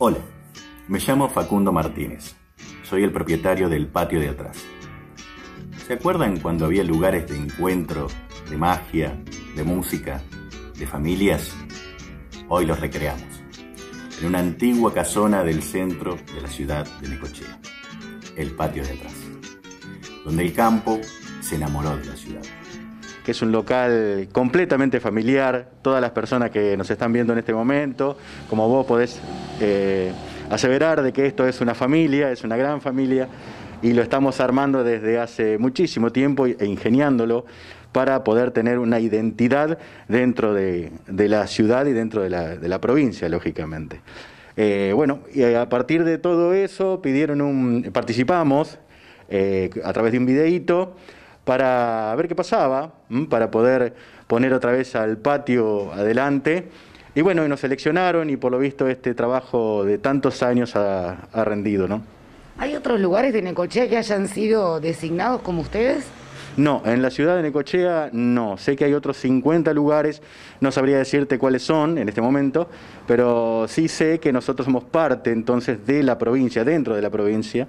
Hola, me llamo Facundo Martínez. Soy el propietario del patio de atrás. ¿Se acuerdan cuando había lugares de encuentro, de magia, de música, de familias? Hoy los recreamos, en una antigua casona del centro de la ciudad de Necochea, el patio de atrás, donde el campo se enamoró de la ciudad que es un local completamente familiar. Todas las personas que nos están viendo en este momento, como vos podés eh, aseverar de que esto es una familia, es una gran familia, y lo estamos armando desde hace muchísimo tiempo e ingeniándolo para poder tener una identidad dentro de, la ciudad y dentro de la, de la provincia, lógicamente. Eh, bueno, y a partir de todo eso pidieron un, participamos eh, a través de un videíto para ver qué pasaba, para poder poner otra vez al patio adelante. Y bueno, y nos seleccionaron y por lo visto este trabajo de tantos años ha, rendido, ¿no? ¿Hay otros lugares de Necochea que hayan sido designados como ustedes? No, en la ciudad de Necochea no. Sé que hay otros 50 lugares, no sabría decirte cuáles son en este momento, pero sí sé que nosotros somos parte entonces de la provincia, dentro de la provincia,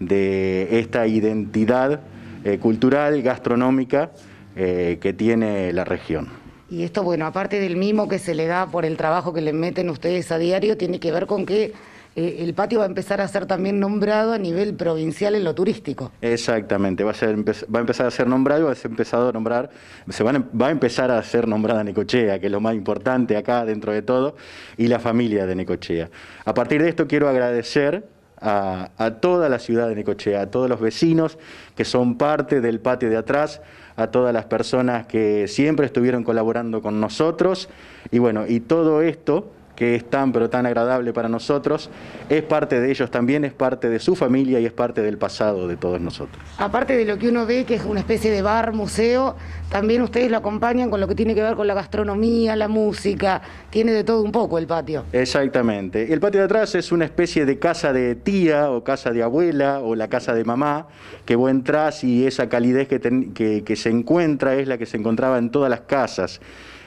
de esta identidad eh, cultural y gastronómica eh, que tiene la región. Y esto, bueno, aparte del mimo que se le da por el trabajo que le meten ustedes a diario, tiene que ver con que eh, el patio va a empezar a ser también nombrado a nivel provincial en lo turístico. Exactamente, va a, empezar a ser nombrado, va a ser empezado a nombrar, se em-, va a empezar a ser nombrada Necochea, que es lo más importante acá dentro de todo, y la familia de Necochea. A partir de esto quiero agradecer a, toda la ciudad de Necochea, a todos los vecinos que son parte del patio de atrás, a todas las personas que siempre estuvieron colaborando con nosotros. Y bueno, y todo esto que es tan pero tan agradable para nosotros, es parte de ellos también, es parte de su familia y es parte del pasado de todos nosotros. Aparte de lo que uno ve, que es una especie de bar, museo, también ustedes lo acompañan con lo que tiene que ver con la gastronomía, la música, tiene de todo un poco el patio. Exactamente. El patio de atrás es una especie de casa de tía o casa de abuela o la casa de mamá, que vos entras y esa calidez que, que, que se encuentra es la que se encontraba en todas las casas.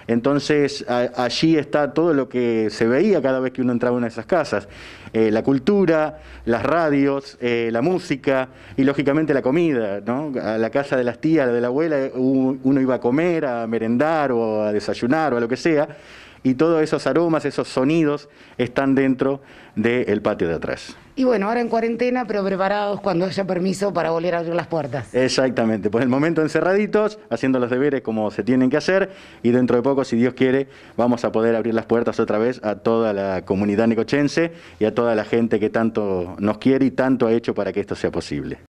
Entonces allí está todo lo que se veía cada vez que uno entraba en una de esas casas. Eh, la cultura, las radios, eh, la música y lógicamente la comida. A la casa de las tías, de la abuela, uno iba a comer, a merendar o a desayunar o a lo que sea y todos esos aromas, esos sonidos están dentro del patio de atrás. Y bueno, ahora en cuarentena, pero preparados cuando haya permiso para volver a abrir las puertas. Exactamente, por el momento encerraditos, haciendo los deberes como se tienen que hacer y dentro de poco, si Dios quiere, vamos a poder abrir las puertas otra vez a toda la comunidad necochense y a toda la gente que tanto nos quiere y tanto ha hecho para que esto sea posible.